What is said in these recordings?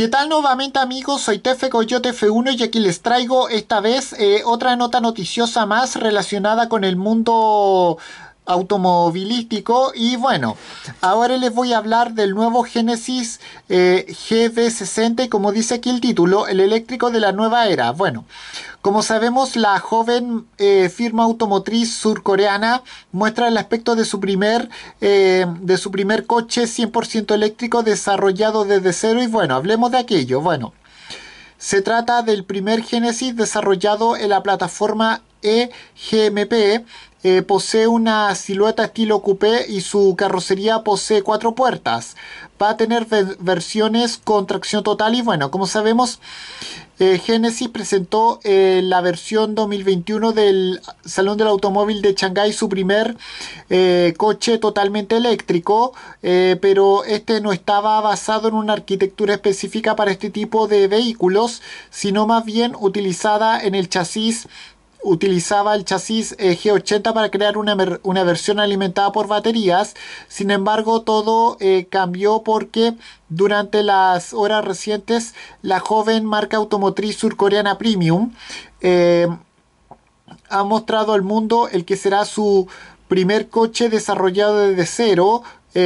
¿Qué tal nuevamente amigos? Soy Tefe Coyote F1 y aquí les traigo esta vez eh, otra nota noticiosa más relacionada con el mundo automovilístico. Y bueno, ahora les voy a hablar del nuevo Genesis eh, GV60 como dice aquí el título, el eléctrico de la nueva era. Bueno, como sabemos, la joven eh, firma automotriz surcoreana muestra el aspecto de su primer, eh, de su primer coche 100% eléctrico desarrollado desde cero. Y bueno, hablemos de aquello. Bueno. Se trata del primer Genesis desarrollado en la plataforma EGMP gmp eh, posee una silueta estilo coupé y su carrocería posee cuatro puertas. Va a tener versiones con tracción total y bueno, como sabemos, eh, Genesis presentó eh, la versión 2021 del Salón del Automóvil de Shanghái, su primer coche totalmente eléctrico, pero este no estaba basado en una arquitectura específica para este tipo de vehículos, sino más bien utilizada en el chasis utilizaba el chasis eh, G80 para crear una, versión alimentada por baterías. Sin embargo, todo eh, cambió porque durante las horas recientes la joven marca automotriz surcoreana Premium eh, ha mostrado al mundo el que será su primer coche desarrollado desde cero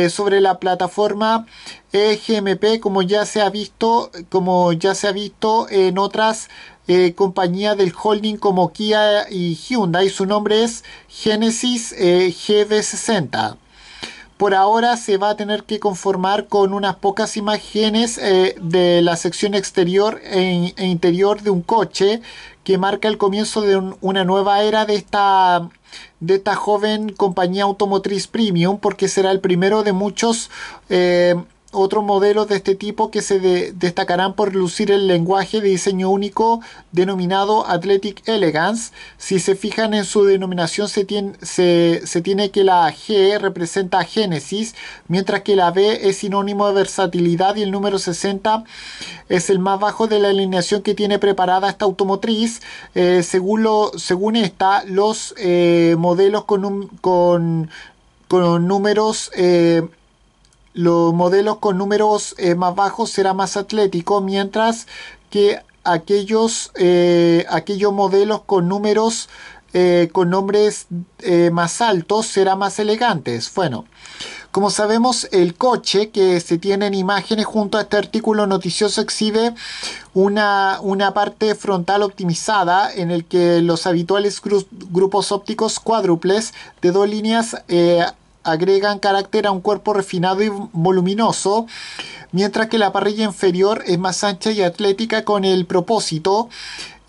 sobre la plataforma EGMP como ya se ha visto como ya se ha visto en otras eh, compañía del holding como Kia y Hyundai. Su nombre es Genesis eh, GV60. Por ahora se va a tener que conformar con unas pocas imágenes eh, de la sección exterior e, interior de un coche que marca el comienzo de una nueva era de esta, de esta joven compañía automotriz premium porque será el primero de muchos eh, otros modelos de este tipo que se destacarán por lucir el lenguaje de diseño único denominado Athletic Elegance. Si se fijan en su denominación se, tiene, que la G representa Génesis, mientras que la B es sinónimo de versatilidad y el número 60 es el más bajo de la alineación que tiene preparada esta automotriz. Eh, según, según esta, los eh, modelos con, con, números... Eh, los modelos con números eh, más bajos será más atlético, mientras que aquellos, eh, aquellos modelos con números eh, con nombres más altos será más elegantes. Bueno, como sabemos, el coche que se tiene en imágenes junto a este artículo noticioso exhibe una, una parte frontal optimizada en el que los habituales grupos ópticos cuádruples de dos líneas agregan carácter a un cuerpo refinado y voluminoso, mientras que la parrilla inferior es más ancha y atlética con el propósito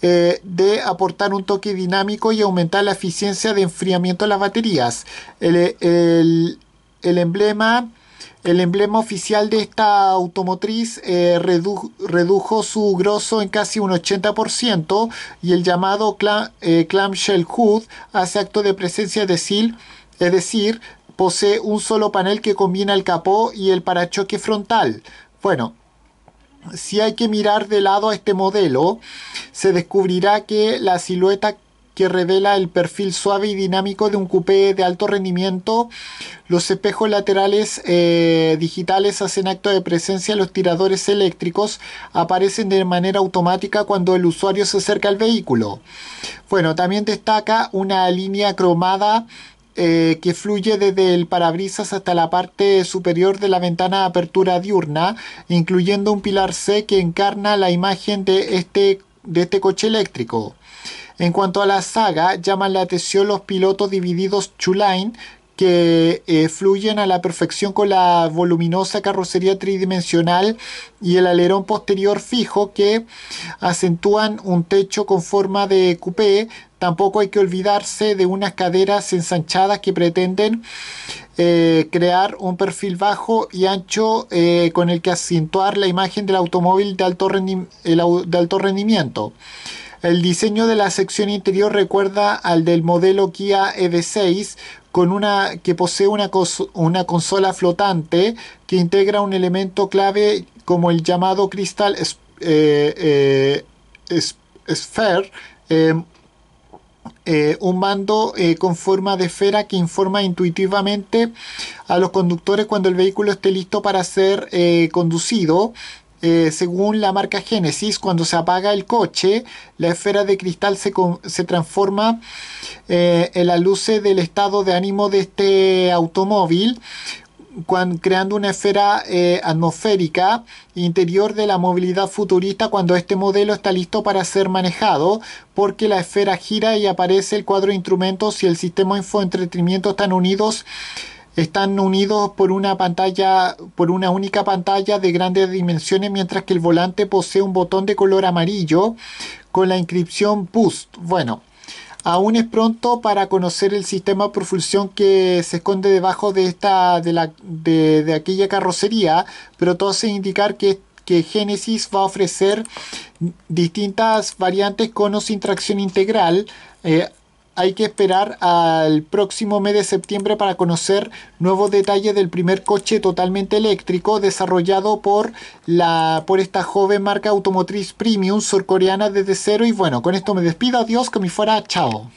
eh, de aportar un toque dinámico y aumentar la eficiencia de enfriamiento de las baterías. El, emblema... El emblema oficial de esta automotriz eh, redujo su grosso en casi un 80% y el llamado eh, clamshell hood hace acto de presencia de es decir, Posee un solo panel que combina el capó y el parachoque frontal. Bueno, si hay que mirar de lado a este modelo, se descubrirá que la silueta que revela el perfil suave y dinámico de un coupé de alto rendimiento. Los espejos laterales eh, digitales hacen acto de presencia. Los tiradores eléctricos aparecen de manera automática cuando el usuario se acerca al vehículo. Bueno, también destaca una línea cromada eh, que fluye desde el parabrisas hasta la parte superior de la ventana de apertura diurna, incluyendo un pilar C que encarna la imagen de este, de este coche eléctrico. En cuanto a la saga, llaman la atención los pilotos divididos Chulain, que eh, fluyen a la perfección con la voluminosa carrocería tridimensional y el alerón posterior fijo que acentúan un techo con forma de coupé. Tampoco hay que olvidarse de unas caderas ensanchadas que pretenden eh, crear un perfil bajo y ancho eh, con el que acentuar la imagen del automóvil de alto, de alto rendimiento. El diseño de la sección interior recuerda al del modelo Kia EV6 una, que posee una, una consola flotante que integra un elemento clave como el llamado cristal eh, eh, es Sphere. Eh, un mando con forma de esfera que informa intuitivamente a los conductores cuando el vehículo esté listo para ser conducido eh, según la marca Genesis, cuando se apaga el coche, la esfera de cristal se, transforma eh, en la luz del estado de ánimo de este automóvil, creando una esfera eh, atmosférica interior de la movilidad futurista cuando este modelo está listo para ser manejado, porque la esfera gira y aparece el cuadro de instrumentos y el sistema de infoentretenimiento están unidos están unidos por una pantalla, por una única pantalla de grandes dimensiones, mientras que el volante posee un botón de color amarillo con la inscripción Boost. Bueno, aún es pronto para conocer el sistema de propulsión que se esconde debajo de esta de, la, de, aquella carrocería, pero todo se indicar que que Genesis va a ofrecer distintas variantes con o sin tracción integral, eh, hay que esperar al próximo mes de septiembre para conocer nuevos detalles del primer coche totalmente eléctrico desarrollado por, la, por esta joven marca automotriz premium surcoreana desde cero. Y bueno, con esto me despido. Adiós, que me fuera. Chao.